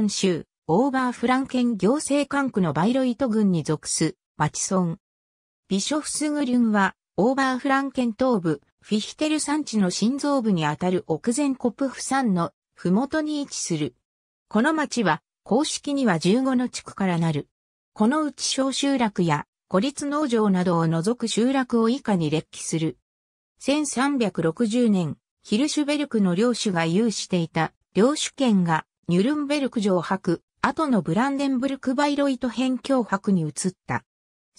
ン州、オーバーフランケン行政管区のバイロイト郡に属す、町村。ビショフスグリュンは、オーバーフランケン東部、フィヒテル山地の心臓部にあたる奥前コプフ山の麓に位置する。この町は、公式には15の地区からなる。このうち小集落や孤立農場などを除く集落を以下に列記する。1360年、ヒルシュベルクの領主が有していた領主権がニュルンベルク城泊、後のブランデンブルクバイロイト辺境泊に移った。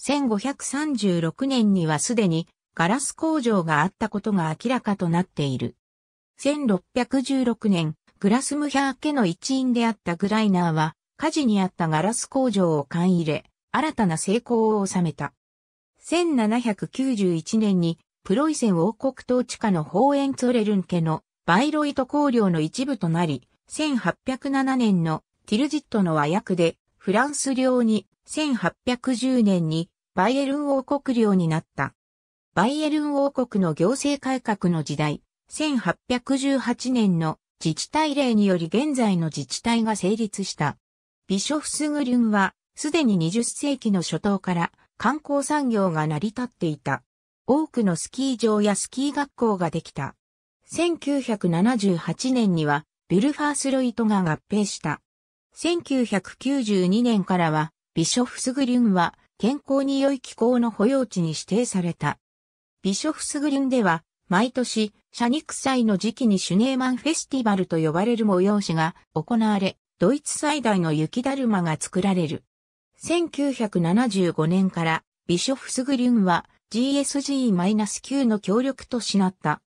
1536年にはすでにガラス工場があったことが明らかとなっている。1616年、グラスムヒャー家の一員であったグライナーは、火事にあったガラス工場を勘入れ、新たな成功を収めた。1791年に、プロイセン王国統治下のホーエンツォレルン家のバイロイト工業の一部となり、1807年のティルジットの和訳でフランス領に、1810年にバイエルン王国領になった。バイエルン王国の行政改革の時代、1818年の自治体令により現在の自治体が成立した。ビショフスグリュンは、すでに20世紀の初頭から観光産業が成り立っていた。多くのスキー場やスキー学校ができた。1978年にはビルファース・ロイトが合併した。1992年からは、ビショフスグリュンは、健康に良い気候の保養地に指定された。ビショフスグリュンでは、毎年、社肉祭の時期にシュネーマンフェスティバルと呼ばれる催しが行われ、ドイツ最大の雪だるまが作られる。1975年から、ビショフスグリュンは GSG-9 の協力としなった。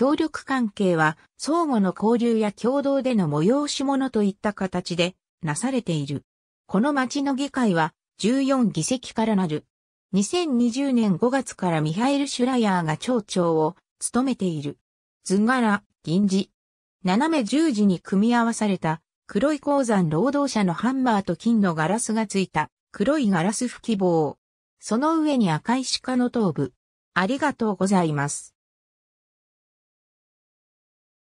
協力関係は相互の交流や共同での催し物といった形でなされている。この町の議会は14議席からなる。2020年5月からミハイル・シュラヤーが町長を務めている。図柄、銀字。斜め十字に組み合わされた黒い鉱山労働者のハンマーと金のガラスがついた黒いガラス吹き棒。その上に赤い鹿の頭部。ありがとうございます。